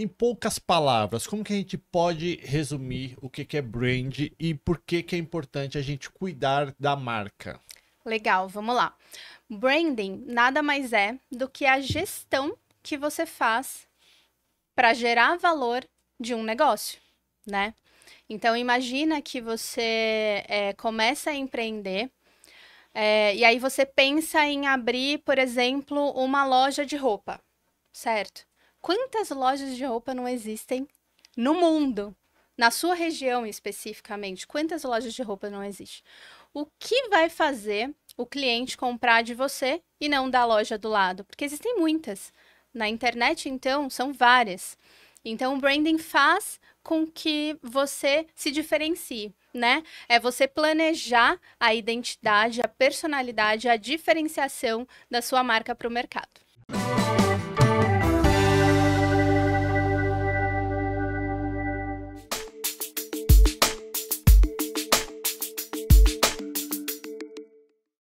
em poucas palavras, como que a gente pode resumir o que, que é brand e por que, que é importante a gente cuidar da marca? Legal, vamos lá. Branding nada mais é do que a gestão que você faz para gerar valor de um negócio, né? Então imagina que você é, começa a empreender é, e aí você pensa em abrir, por exemplo, uma loja de roupa, certo? Quantas lojas de roupa não existem no mundo? Na sua região especificamente, quantas lojas de roupa não existem? O que vai fazer o cliente comprar de você e não da loja do lado? Porque existem muitas. Na internet, então, são várias. Então, o branding faz com que você se diferencie, né? É você planejar a identidade, a personalidade, a diferenciação da sua marca para o mercado.